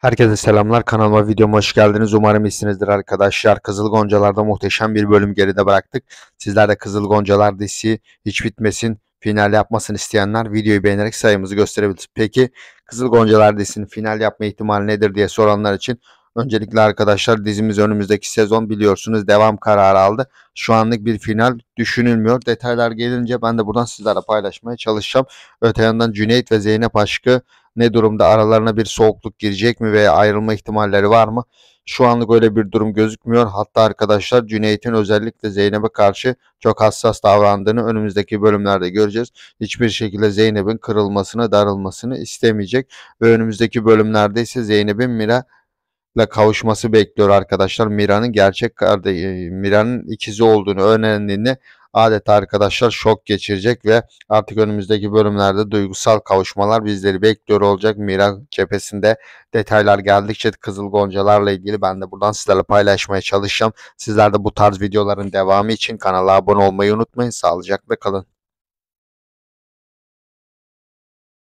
Herkese selamlar. Kanalıma videoma hoş geldiniz. Umarım iyisinizdir arkadaşlar. Kızıl Goncalar'da muhteşem bir bölüm geride bıraktık. Sizler de Kızıl Goncalar dizisi hiç bitmesin, final yapmasın isteyenler videoyu beğenerek sayımızı gösterebilir. Peki Kızıl Goncalar dizisinin final yapma ihtimali nedir diye soranlar için Öncelikle arkadaşlar dizimiz önümüzdeki sezon biliyorsunuz devam kararı aldı. Şu anlık bir final düşünülmüyor. Detaylar gelince ben de buradan sizlerle paylaşmaya çalışacağım. Öte yandan Cüneyt ve Zeynep aşkı ne durumda? Aralarına bir soğukluk girecek mi veya ayrılma ihtimalleri var mı? Şu anlık öyle bir durum gözükmüyor. Hatta arkadaşlar Cüneyt'in özellikle Zeynep'e karşı çok hassas davrandığını önümüzdeki bölümlerde göreceğiz. Hiçbir şekilde Zeynep'in kırılmasını, darılmasını istemeyecek ve önümüzdeki bölümlerde ise Zeynep'in Mira ile kavuşması bekliyor arkadaşlar. Mira'nın gerçek kardeşi, Mira'nın ikizi olduğunu öğrendiğinde adeta arkadaşlar şok geçirecek ve artık önümüzdeki bölümlerde duygusal kavuşmalar bizleri bekliyor olacak. Mira cephesinde detaylar geldikçe Kızıl Goncalarla ilgili ben de buradan sizlerle paylaşmaya çalışacağım. Sizler de bu tarz videoların devamı için kanala abone olmayı unutmayın. Sağlıcakla kalın.